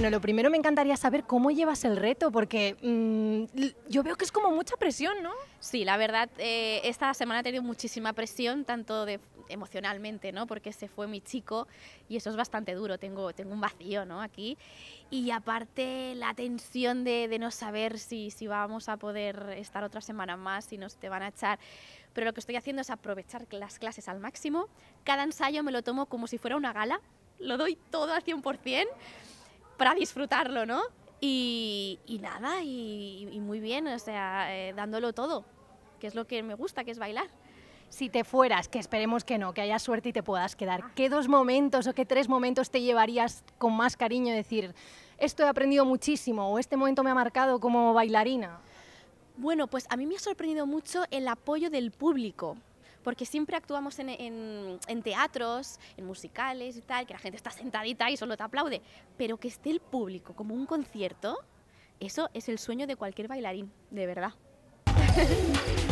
Bueno, lo primero me encantaría saber cómo llevas el reto, porque mm, yo veo que es como mucha presión, ¿no? Sí, la verdad, eh, esta semana he tenido muchísima presión, tanto de, emocionalmente, ¿no? Porque se fue mi chico y eso es bastante duro, tengo, tengo un vacío, ¿no? Aquí. Y aparte la tensión de, no saber si, si vamos a poder estar otra semana más, si nos te van a echar pero lo que estoy haciendo es aprovechar las clases al máximo. Cada ensayo me lo tomo como si fuera una gala, lo doy todo al 100% para disfrutarlo, ¿no? Y, nada, y, muy bien, o sea, eh, dándolo todo, que es lo que me gusta, que es bailar. Si te fueras, que esperemos que no, que haya suerte y te puedas quedar, ah. ¿qué dos momentos o qué tres momentos te llevarías con más cariño? Decir, esto he aprendido muchísimo o este momento me ha marcado como bailarina. Bueno, pues a mí me ha sorprendido mucho el apoyo del público porque siempre actuamos en, en, teatros, en musicales y tal, que la gente está sentadita y solo te aplaude, pero que esté el público como un concierto, eso es el sueño de cualquier bailarín, de verdad.